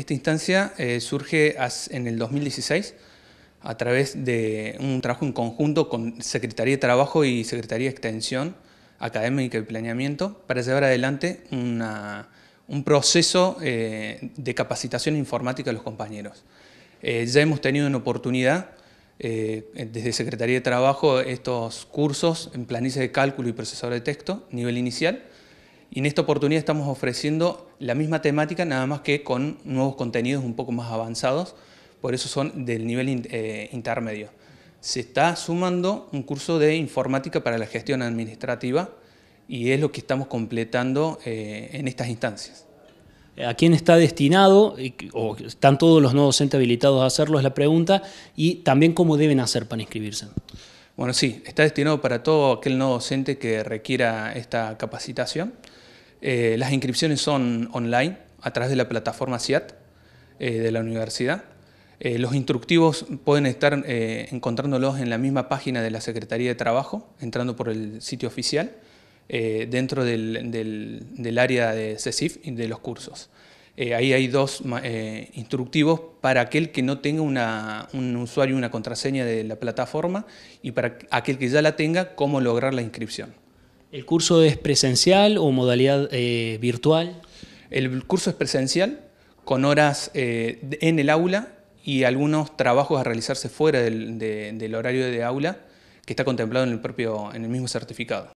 Esta instancia eh, surge en el 2016 a través de un trabajo en conjunto con Secretaría de Trabajo y Secretaría de Extensión Académica y Planeamiento para llevar adelante un proceso eh, de capacitación informática de los compañeros. Eh, ya hemos tenido una oportunidad desde Secretaría de Trabajo estos cursos en planilla de cálculo y procesador de texto, nivel inicial, y en esta oportunidad estamos ofreciendo la misma temática, nada más que con nuevos contenidos un poco más avanzados, por eso son del nivel eh, intermedio. Se está sumando un curso de informática para la gestión administrativa y es lo que estamos completando eh, en estas instancias. Eh, ¿A quién está destinado? ¿O están todos los no docentes habilitados a hacerlo? Es la pregunta. Y también cómo deben hacer para inscribirse. Bueno, sí, está destinado para todo aquel no docente que requiera esta capacitación. Eh, las inscripciones son online a través de la plataforma CIAT eh, de la universidad. Eh, los instructivos pueden estar encontrándolos en la misma página de la Secretaría de Trabajo, entrando por el sitio oficial, dentro del, del área de CESIF y de los cursos. Eh, ahí hay dos eh, instructivos para aquel que no tenga un usuario y una contraseña de la plataforma y para aquel que ya la tenga, cómo lograr la inscripción. ¿El curso es presencial o modalidad eh, virtual? El curso es presencial con horas en el aula y algunos trabajos a realizarse fuera del, horario de aula que está contemplado en el, propio, en el mismo certificado.